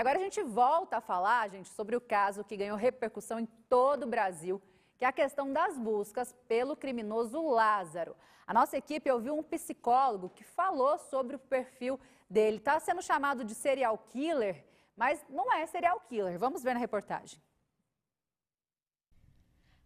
agora a gente volta a falar, gente, sobre o caso que ganhou repercussão em todo o Brasil, que é a questão das buscas pelo criminoso Lázaro. A nossa equipe ouviu um psicólogo que falou sobre o perfil dele. Está sendo chamado de serial killer, mas não é serial killer. Vamos ver na reportagem.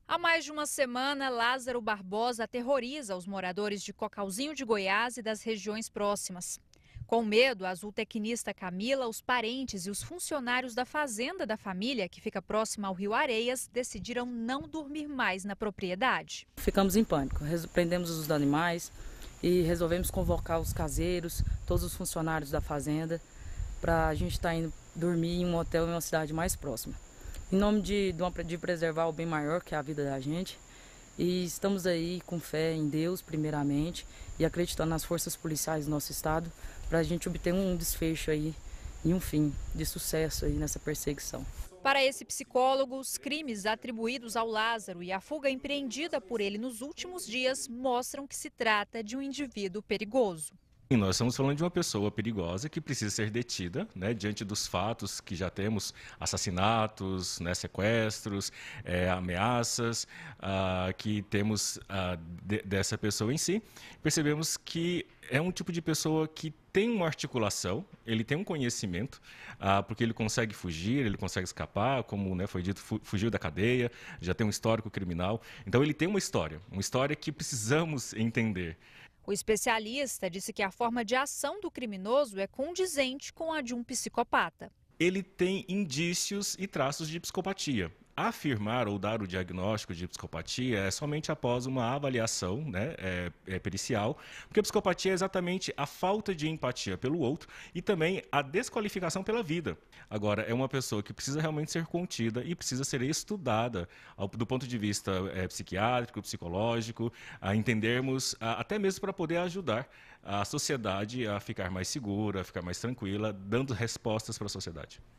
Há mais de uma semana, Lázaro Barbosa aterroriza os moradores de Cocalzinho de Goiás e das regiões próximas. Com medo, a azultecnista Camila, os parentes e os funcionários da fazenda da família, que fica próxima ao rio Areias, decidiram não dormir mais na propriedade. Ficamos em pânico, prendemos os animais e resolvemos convocar os caseiros, todos os funcionários da fazenda, para a gente estar tá indo dormir em um hotel em uma cidade mais próxima. Em nome de, de, de preservar o bem maior, que é a vida da gente, e estamos aí com fé em Deus, primeiramente, e acreditando nas forças policiais do nosso estado, para a gente obter um desfecho aí e um fim de sucesso aí nessa perseguição. Para esse psicólogo, os crimes atribuídos ao Lázaro e a fuga empreendida por ele nos últimos dias mostram que se trata de um indivíduo perigoso. E nós estamos falando de uma pessoa perigosa que precisa ser detida, né, diante dos fatos que já temos, assassinatos, né, sequestros, é, ameaças ah, que temos ah, de, dessa pessoa em si. Percebemos que é um tipo de pessoa que tem uma articulação, ele tem um conhecimento, ah, porque ele consegue fugir, ele consegue escapar, como né, foi dito, fu fugiu da cadeia, já tem um histórico criminal. Então ele tem uma história, uma história que precisamos entender. O especialista disse que a forma de ação do criminoso é condizente com a de um psicopata. Ele tem indícios e traços de psicopatia afirmar ou dar o diagnóstico de psicopatia é somente após uma avaliação né, é, é pericial, porque psicopatia é exatamente a falta de empatia pelo outro e também a desqualificação pela vida. Agora, é uma pessoa que precisa realmente ser contida e precisa ser estudada ao, do ponto de vista é, psiquiátrico, psicológico, a entendermos, a, até mesmo para poder ajudar a sociedade a ficar mais segura, a ficar mais tranquila, dando respostas para a sociedade.